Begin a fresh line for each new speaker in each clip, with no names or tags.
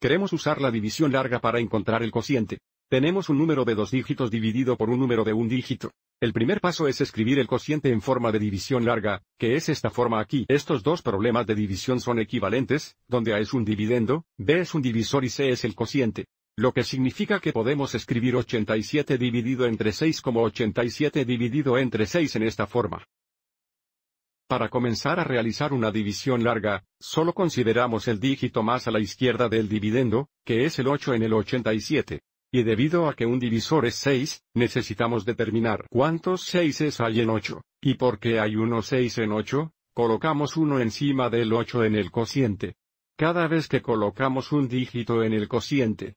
Queremos usar la división larga para encontrar el cociente. Tenemos un número de dos dígitos dividido por un número de un dígito. El primer paso es escribir el cociente en forma de división larga, que es esta forma aquí. Estos dos problemas de división son equivalentes, donde A es un dividendo, B es un divisor y C es el cociente. Lo que significa que podemos escribir 87 dividido entre 6 como 87 dividido entre 6 en esta forma. Para comenzar a realizar una división larga, solo consideramos el dígito más a la izquierda del dividendo, que es el 8 en el 87. Y debido a que un divisor es 6, necesitamos determinar cuántos 6 hay en 8, y porque hay uno 6 en 8, colocamos uno encima del 8 en el cociente. Cada vez que colocamos un dígito en el cociente,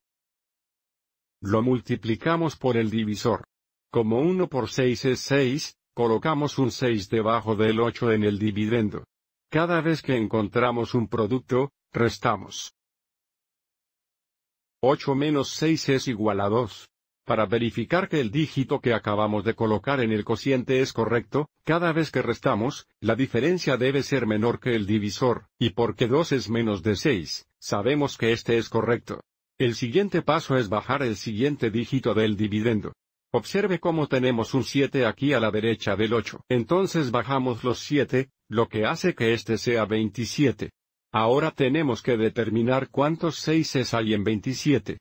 lo multiplicamos por el divisor. Como 1 por 6 es 6, colocamos un 6 debajo del 8 en el dividendo. Cada vez que encontramos un producto, restamos. 8 menos 6 es igual a 2. Para verificar que el dígito que acabamos de colocar en el cociente es correcto, cada vez que restamos, la diferencia debe ser menor que el divisor, y porque 2 es menos de 6, sabemos que este es correcto. El siguiente paso es bajar el siguiente dígito del dividendo. Observe cómo tenemos un 7 aquí a la derecha del 8. Entonces bajamos los 7, lo que hace que este sea 27. Ahora tenemos que determinar cuántos 6 es hay en 27.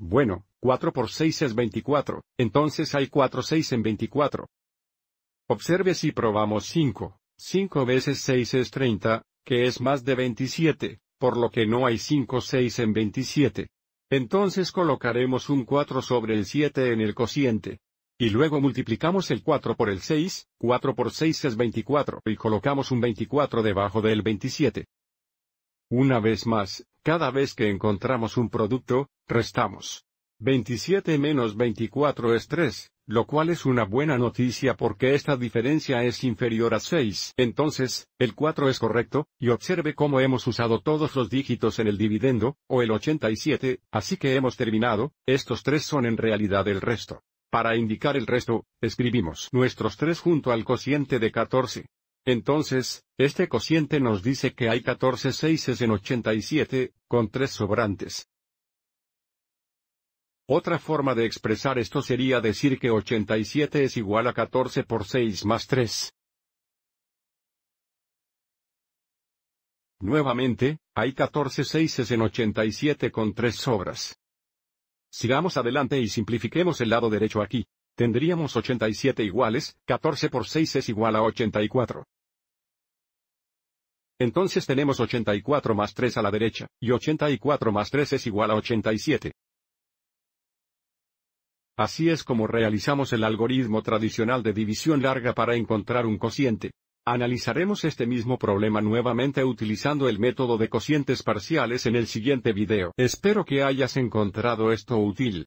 Bueno, 4 por 6 es 24, entonces hay 4 6 en 24. Observe si probamos 5. 5 veces 6 es 30, que es más de 27, por lo que no hay 5 6 en 27. Entonces colocaremos un 4 sobre el 7 en el cociente. Y luego multiplicamos el 4 por el 6, 4 por 6 es 24 y colocamos un 24 debajo del 27. Una vez más, cada vez que encontramos un producto, restamos. 27 menos 24 es 3, lo cual es una buena noticia porque esta diferencia es inferior a 6. Entonces, el 4 es correcto, y observe cómo hemos usado todos los dígitos en el dividendo, o el 87, así que hemos terminado, estos tres son en realidad el resto. Para indicar el resto, escribimos nuestros tres junto al cociente de 14. Entonces, este cociente nos dice que hay 14 6 en 87, con tres sobrantes. Otra forma de expresar esto sería decir que 87 es igual a 14 por 6 más 3. Nuevamente, hay 14 seises en 87 con 3 sobras. Sigamos adelante y simplifiquemos el lado derecho aquí. Tendríamos 87 iguales, 14 por 6 es igual a 84. Entonces tenemos 84 más 3 a la derecha, y 84 más 3 es igual a 87. Así es como realizamos el algoritmo tradicional de división larga para encontrar un cociente. Analizaremos este mismo problema nuevamente utilizando el método de cocientes parciales en el siguiente video. Espero que hayas encontrado esto útil.